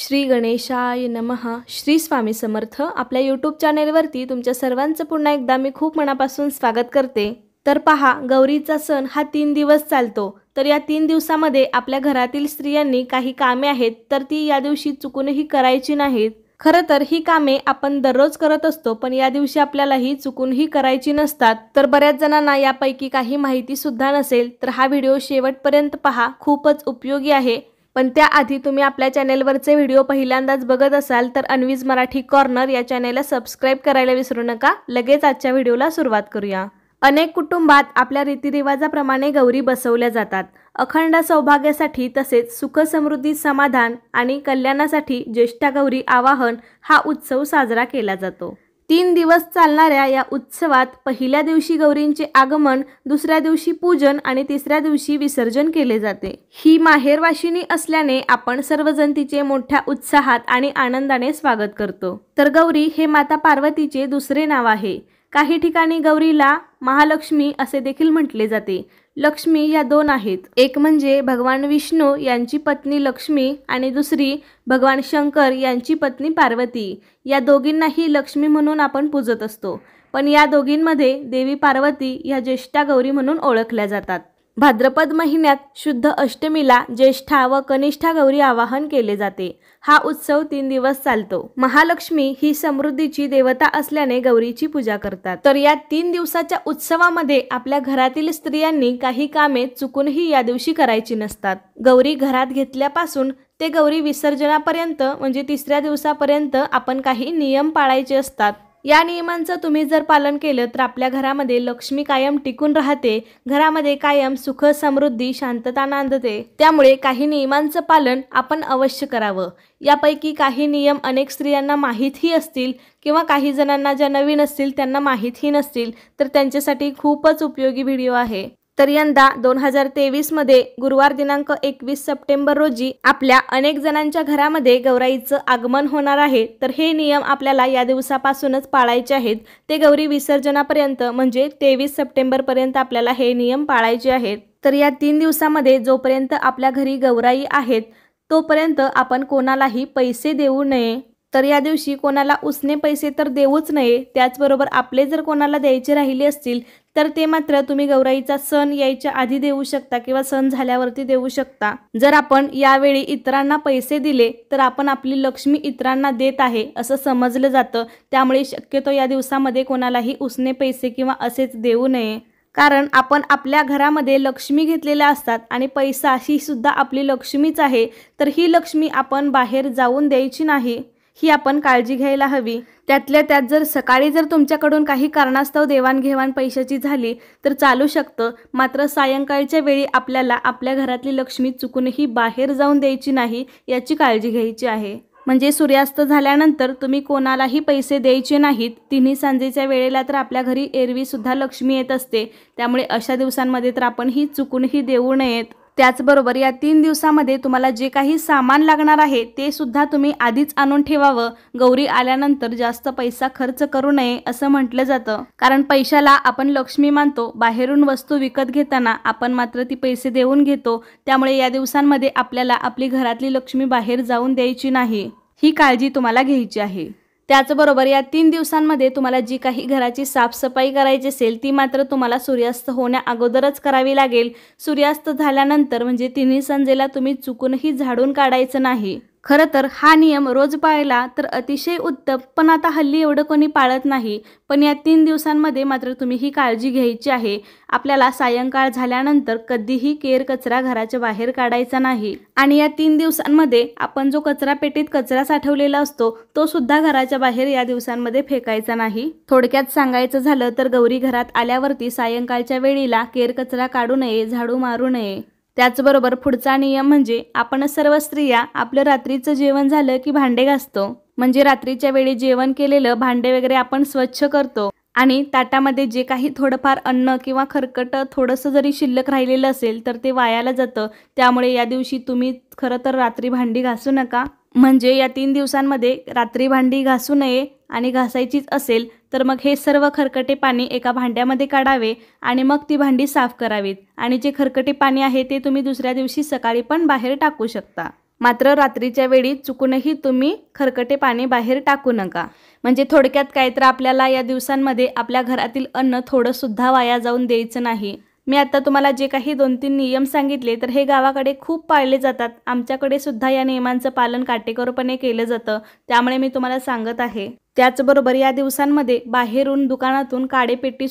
श्री गणेशाय नमहा श्री स्वामी समर्थ आपल्या यूट्यूब चॅनेलवरती तुमच्या सर्वांचं पुन्हा एकदा मी खूप मनापासून स्वागत करते तर पहा गौरीचा सण हा तीन दिवस चालतो तर या तीन दिवसामध्ये आपल्या घरातील स्त्रियांनी काही कामे आहेत तर ती या दिवशी चुकूनही करायची नाहीत खरं तर ही कामे आपण दररोज करत असतो पण या दिवशी आपल्याला ही चुकूनही करायची नसतात तर बऱ्याच जणांना यापैकी काही माहिती सुद्धा नसेल तर हा व्हिडिओ शेवटपर्यंत पहा खूपच उपयोगी आहे पण त्याआधी तुम्ही आपल्या चॅनेलवरचे व्हिडिओ पहिल्यांदाच बघत असाल तर अनवीज मराठी कॉर्नर या चॅनेलला सबस्क्राईब करायला विसरू नका लगेच आजच्या व्हिडिओला सुरुवात करूया अनेक कुटुंबात आपल्या रीतिरिवाजाप्रमाणे गौरी बसवल्या जातात अखंड सौभाग्यासाठी तसेच सुखसमृद्धी समाधान आणि कल्याणासाठी ज्येष्ठा गौरी आवाहन हा उत्सव साजरा केला जातो तीन दिवस चालणाऱ्या या उत्सवात पहिल्या दिवशी गौरींचे आगमन दुसऱ्या दिवशी पूजन आणि तिसऱ्या दिवशी विसर्जन केले जाते ही माहेरवाशिनी असल्याने आपण सर्व तिचे मोठ्या उत्साहात आणि आनंदाने स्वागत करतो तर गौरी हे माता पार्वतीचे दुसरे नाव आहे काही ठिकाणी गौरीला महालक्ष्मी असे देखील म्हटले जाते लक्ष्मी या दोन आहेत एक म्हणजे भगवान विष्णू यांची पत्नी लक्ष्मी आणि दुसरी भगवान शंकर यांची पत्नी पार्वती या दोघींनाही लक्ष्मी म्हणून आपण पूजत असतो पण या दोघींमध्ये देवी पार्वती या ज्येष्ठा गौरी म्हणून ओळखल्या जातात भाद्रपद महिन्यात शुद्ध अष्टमीला ज्येष्ठा व कनिष्ठा गौरी आवाहन केले जाते हा उत्सव तीन दिवस चालतो महालक्ष्मी ही समृद्धीची देवता असल्याने गौरीची पूजा करतात तर या तीन दिवसाच्या उत्सवामध्ये आपल्या घरातील स्त्रियांनी काही कामे चुकूनही या दिवशी करायची नसतात गौरी घरात घेतल्यापासून ते गौरी विसर्जनापर्यंत म्हणजे तिसऱ्या दिवसापर्यंत आपण काही नियम पाळायचे असतात या नियमांचं तुम्ही जर पालन केलं तर आपल्या घरामध्ये लक्ष्मी कायम टिकून राहते घरामध्ये कायम सुख समृद्धी शांतता नांदते त्यामुळे काही नियमांचं पालन आपण अवश्य करावं यापैकी काही नियम अनेक स्त्रियांना माहीतही असतील किंवा काही जणांना ज्या नवीन असतील त्यांना माहीतही नसतील तर त्यांच्यासाठी खूपच उपयोगी व्हिडिओ आहे तर यंदा दोन हजार तेवीसमध्ये गुरुवार दिनांक एकवीस सप्टेंबर रोजी आपल्या अनेक जणांच्या घरामध्ये गौराईचं आगमन होणार आहे तर हे नियम आपल्याला या दिवसापासूनच पाळायचे आहेत ते गौरी विसर्जनापर्यंत म्हणजे तेवीस सप्टेंबरपर्यंत आपल्याला हे नियम पाळायचे आहेत तर या तीन दिवसामध्ये जोपर्यंत आपल्या घरी गौराई आहेत तोपर्यंत आपण कोणालाही पैसे देऊ नये तर या दिवशी कोणाला उसने पैसे तर देऊच नये त्याचबरोबर आपले जर कोणाला द्यायचे राहिले असतील तर ते मात्र तुम्ही गौराईचा सण यायच्या आधी देऊ शकता किंवा सण झाल्यावरती देऊ शकता जर आपण यावेळी इतरांना पैसे दिले तर आपण आपली लक्ष्मी इतरांना देत आहे असं समजलं जातं त्यामुळे शक्यतो या दिवसामध्ये कोणालाही उसने पैसे किंवा असेच देऊ नये कारण आपण आपल्या घरामध्ये लक्ष्मी घेतलेल्या असतात आणि पैसा ही सुद्धा आपली लक्ष्मीच आहे तर ही लक्ष्मी आपण बाहेर जाऊन द्यायची नाही ही आपण काळजी घ्यायला हवी त्यातल्या त्यात जर सकाळी जर तुमच्याकडून काही कारणास्तव देवाणघेवाण पैशाची झाली तर चालू शकतं मात्र सायंकाळच्या वेळी आपल्याला आपल्या घरातली लक्ष्मी चुकूनही बाहेर जाऊन द्यायची नाही याची काळजी घ्यायची आहे म्हणजे सूर्यास्त झाल्यानंतर तुम्ही कोणालाही पैसे द्यायचे नाहीत तिन्ही सांजेच्या वेळेला तर आपल्या घरी एरवीसुद्धा लक्ष्मी येत असते त्यामुळे अशा दिवसांमध्ये तर आपण ही चुकूनही देऊ नयेत त्याचबरोबर या तीन दिवसामध्ये तुम्हाला जे काही सामान लागणार आहे ते सुद्धा तुम्ही आधीच आणून ठेवावं गौरी आल्यानंतर जास्त पैसा खर्च करू नये असं म्हटलं जातं कारण पैशाला आपण लक्ष्मी मानतो बाहेरून वस्तू विकत घेताना आपण मात्र ती पैसे देऊन घेतो त्यामुळे या दिवसांमध्ये आपल्याला आपली घरातली लक्ष्मी बाहेर जाऊन द्यायची नाही ही काळजी तुम्हाला घ्यायची आहे त्याचबरोबर या तीन दिवसांमध्ये तुम्हाला जी काही घराची साफसफाई करायची असेल ती मात्र तुम्हाला सूर्यास्त होण्या अगोदरच करावी लागेल सूर्यास्त झाल्यानंतर म्हणजे तिन्ही संजेला तुम्ही चुकूनही झाडून काढायचं नाही खरं तर हा नियम रोज पाळला तर अतिशय उत्तम पण आता हल्ली एवढं कोणी पाळत नाही पण या तीन दिवसांमध्ये मात्र तुम्ही ही काळजी घ्यायची आहे आपल्याला सायंकाळ झाल्यानंतर कधीही केर कचरा घराच्या बाहेर काढायचा नाही आणि या तीन दिवसांमध्ये आपण जो कचरा पेटीत कचरा साठवलेला असतो तो सुद्धा घराच्या बाहेर या दिवसांमध्ये फेकायचा नाही थोडक्यात सांगायचं झालं तर गौरी घरात आल्यावरती सायंकाळच्या वेळेला केर कचरा काढू नये झाडू मारू नये त्याचबरोबर पुढचा नियम म्हणजे आपण सर्व स्त्रिया आपलं रात्रीचं जेवण झालं की भांडे घासतो म्हणजे रात्रीच्या वेळी जेवण केलेलं भांडे वगैरे आपण स्वच्छ करतो आणि ताटामध्ये जे काही थोडंफार अन्न किंवा खरकट थोडंसं जरी शिल्लक राहिलेलं असेल तर ते वायाला जातं त्यामुळे या दिवशी तुम्ही खरं तर रात्री भांडी घासू नका म्हणजे या तीन दिवसांमध्ये रात्री भांडी घासू नये आणि घासायचीच असेल तर मग हे सर्व खरकटे पाणी एका भांड्यामध्ये काढावे आणि मग ती भांडी साफ करावीत आणि जे खरकटे पाणी आहे ते तुम्ही दुसऱ्या दिवशी सकाळी पण बाहेर टाकू शकता मात्र रात्रीच्या वेळी चुकूनही तुम्ही खरकटे पाणी बाहेर टाकू नका म्हणजे थोडक्यात काय तर आपल्याला या दिवसांमध्ये आपल्या घरातील अन्न थोडंसुद्धा वाया जाऊन द्यायचं नाही मी आता तुम्हाला जे काही दोन तीन नियम सांगितले तर हे गावाकडे खूप पाळले जातात आमच्याकडे सुद्धा या नियमांचं पालन काटेकोरपणे केलं जातं त्यामुळे मी तुम्हाला सांगत आहे त्याचबरोबर या दिवसांमध्ये बाहेरून दुकानातून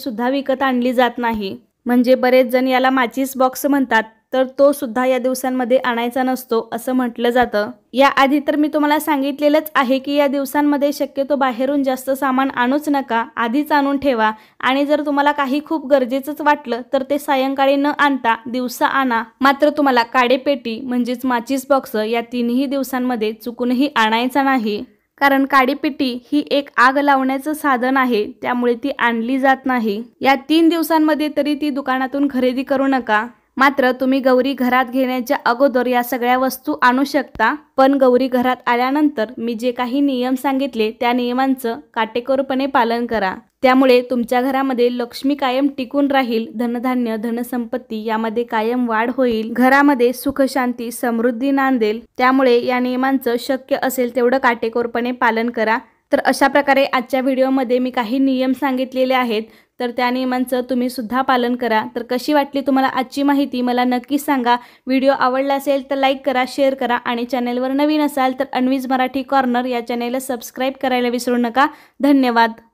सुद्धा विकत आणली जात नाही म्हणजे बरेच जण याला माचीस बॉक्स म्हणतात तर तो सुद्धा या दिवसांमध्ये आणायचा नसतो असं म्हटलं जातं याआधी तर मी तुम्हाला सांगितलेलंच आहे की या दिवसांमध्ये शक्यतो बाहेरून जास्त सामान आणूच नका आधीच आणून ठेवा आणि जर तुम्हाला काही खूप गरजेचंच वाटलं तर ते सायंकाळी न आणता दिवसा आणा मात्र तुम्हाला काडेपेटी म्हणजेच माचीस बॉक्स या तिन्ही दिवसांमध्ये चुकूनही आणायचा नाही कारण काडीपेटी ही एक आग लावण्याचं साधन आहे त्यामुळे ती आणली जात नाही या तीन दिवसांमध्ये तरी ती दुकानातून खरेदी करू नका मात्र तुम्ही गौरी घरात घेण्याच्या अगोदर या सगळ्या वस्तू आणू शकता पण गौरी घरात आल्यानंतर मी जे काही नियम सांगितले त्या नियमांचं काटेकोरपणे पालन करा त्यामुळे तुमच्या घरामध्ये लक्ष्मी कायम टिकून राहील धनधान्य धनसंपत्ती यामध्ये कायम वाढ होईल घरामध्ये सुख शांती समृद्धी नांदेल त्यामुळे या नियमांचं शक्य असेल तेवढं काटेकोरपणे पालन करा तर अशा प्रकारे आजच्या व्हिडिओमध्ये मी काही नियम सांगितलेले आहेत तर त्या नियमांचं तुम्ही सुद्धा पालन करा तर कशी वाटली तुम्हाला आजची माहिती मला नक्की सांगा व्हिडिओ आवडला असेल तर लाईक करा शेअर करा आणि चॅनेलवर नवीन असाल तर अन्वीज मराठी कॉर्नर या चॅनेलला सबस्क्राईब करायला विसरू नका धन्यवाद